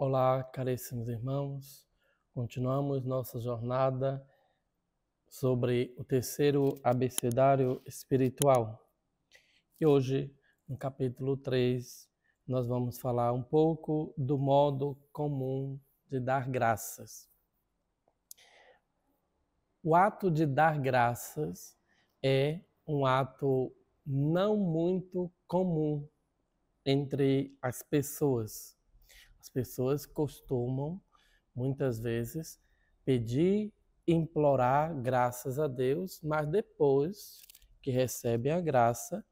Olá, caríssimos irmãos. Continuamos nossa jornada sobre o terceiro abecedário espiritual. E hoje, no capítulo 3, nós vamos falar um pouco do modo comum de dar graças. O ato de dar graças é um ato não muito comum entre as pessoas as pessoas costumam, muitas vezes, pedir, implorar graças a Deus, mas depois que recebem a graça,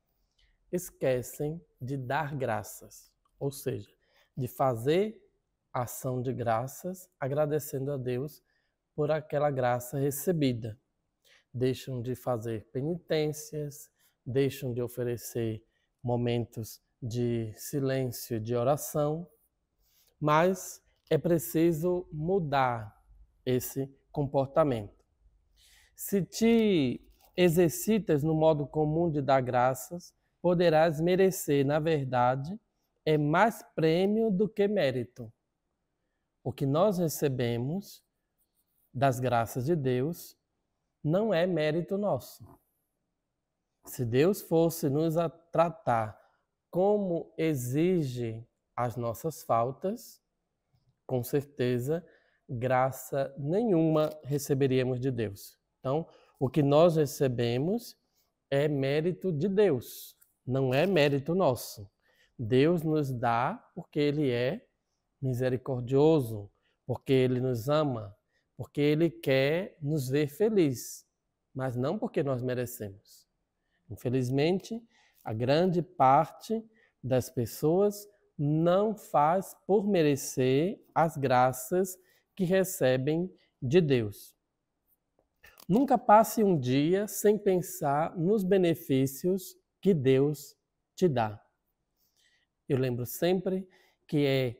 esquecem de dar graças, ou seja, de fazer ação de graças, agradecendo a Deus por aquela graça recebida. Deixam de fazer penitências, deixam de oferecer momentos de silêncio, de oração, mas é preciso mudar esse comportamento. Se te exercitas no modo comum de dar graças, poderás merecer, na verdade, é mais prêmio do que mérito. O que nós recebemos das graças de Deus não é mérito nosso. Se Deus fosse nos tratar como exige as nossas faltas, com certeza, graça nenhuma receberíamos de Deus. Então, o que nós recebemos é mérito de Deus, não é mérito nosso. Deus nos dá porque Ele é misericordioso, porque Ele nos ama, porque Ele quer nos ver feliz, mas não porque nós merecemos. Infelizmente, a grande parte das pessoas não faz por merecer as graças que recebem de Deus. Nunca passe um dia sem pensar nos benefícios que Deus te dá. Eu lembro sempre que é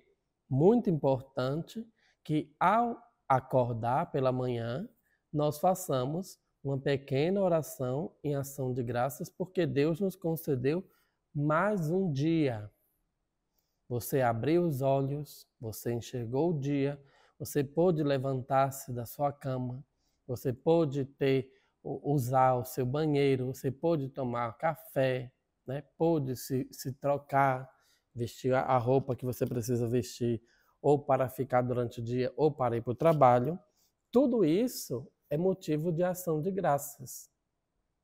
muito importante que ao acordar pela manhã, nós façamos uma pequena oração em ação de graças, porque Deus nos concedeu mais um dia. Você abriu os olhos, você enxergou o dia, você pôde levantar-se da sua cama, você pôde ter usar o seu banheiro, você pôde tomar café, né? Pôde se, se trocar, vestir a roupa que você precisa vestir, ou para ficar durante o dia, ou para ir para o trabalho. Tudo isso é motivo de ação de graças,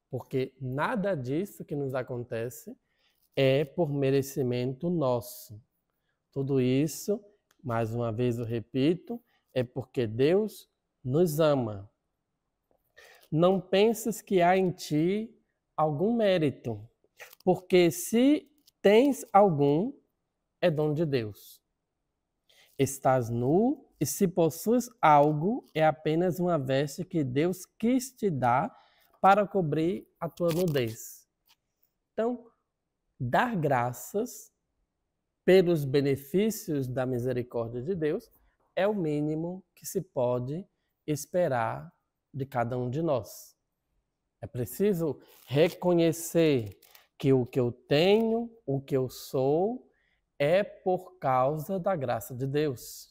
porque nada disso que nos acontece é por merecimento nosso. Tudo isso, mais uma vez eu repito, é porque Deus nos ama. Não penses que há em ti algum mérito, porque se tens algum, é dom de Deus. Estás nu e se possuis algo, é apenas uma veste que Deus quis te dar para cobrir a tua nudez. Então, dar graças pelos benefícios da misericórdia de Deus, é o mínimo que se pode esperar de cada um de nós. É preciso reconhecer que o que eu tenho, o que eu sou, é por causa da graça de Deus.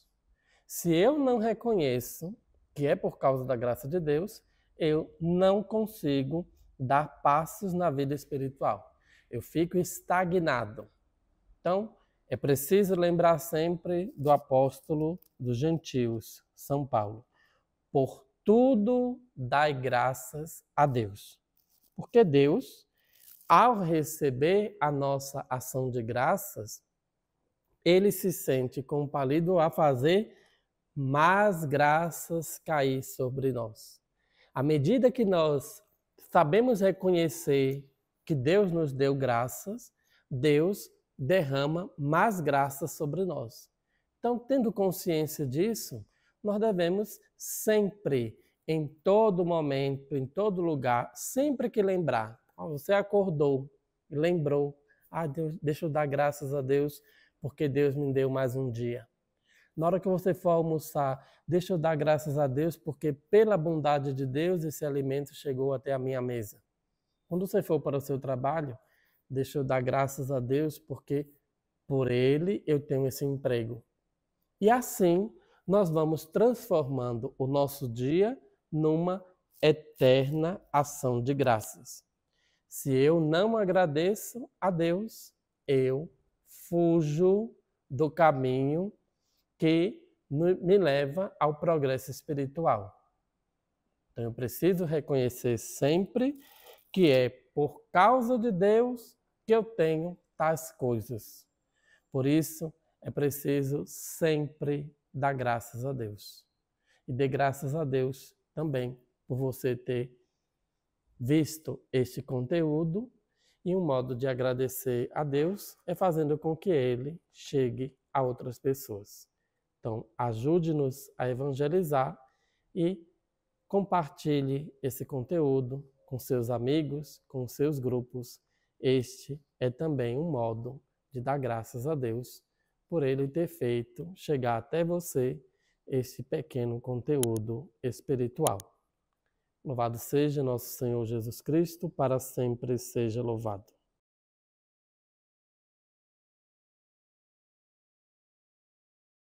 Se eu não reconheço que é por causa da graça de Deus, eu não consigo dar passos na vida espiritual. Eu fico estagnado. Então, é preciso lembrar sempre do apóstolo dos gentios, São Paulo. Por tudo dai graças a Deus. Porque Deus, ao receber a nossa ação de graças, ele se sente compelido a fazer mais graças cair sobre nós. À medida que nós sabemos reconhecer que Deus nos deu graças, Deus derrama mais graça sobre nós. Então, tendo consciência disso, nós devemos sempre, em todo momento, em todo lugar, sempre que lembrar, você acordou, lembrou, ah, Deus, deixa eu dar graças a Deus, porque Deus me deu mais um dia. Na hora que você for almoçar, deixa eu dar graças a Deus, porque pela bondade de Deus esse alimento chegou até a minha mesa. Quando você for para o seu trabalho, Deixa eu dar graças a Deus porque por ele eu tenho esse emprego. E assim nós vamos transformando o nosso dia numa eterna ação de graças. Se eu não agradeço a Deus, eu fujo do caminho que me leva ao progresso espiritual. Então eu preciso reconhecer sempre que é por causa de Deus que eu tenho tais coisas. Por isso, é preciso sempre dar graças a Deus. E dê graças a Deus também por você ter visto este conteúdo. E um modo de agradecer a Deus é fazendo com que ele chegue a outras pessoas. Então, ajude-nos a evangelizar e compartilhe esse conteúdo com seus amigos, com seus grupos este é também um modo de dar graças a Deus por ele ter feito chegar até você este pequeno conteúdo espiritual. Louvado seja nosso Senhor Jesus Cristo, para sempre seja louvado.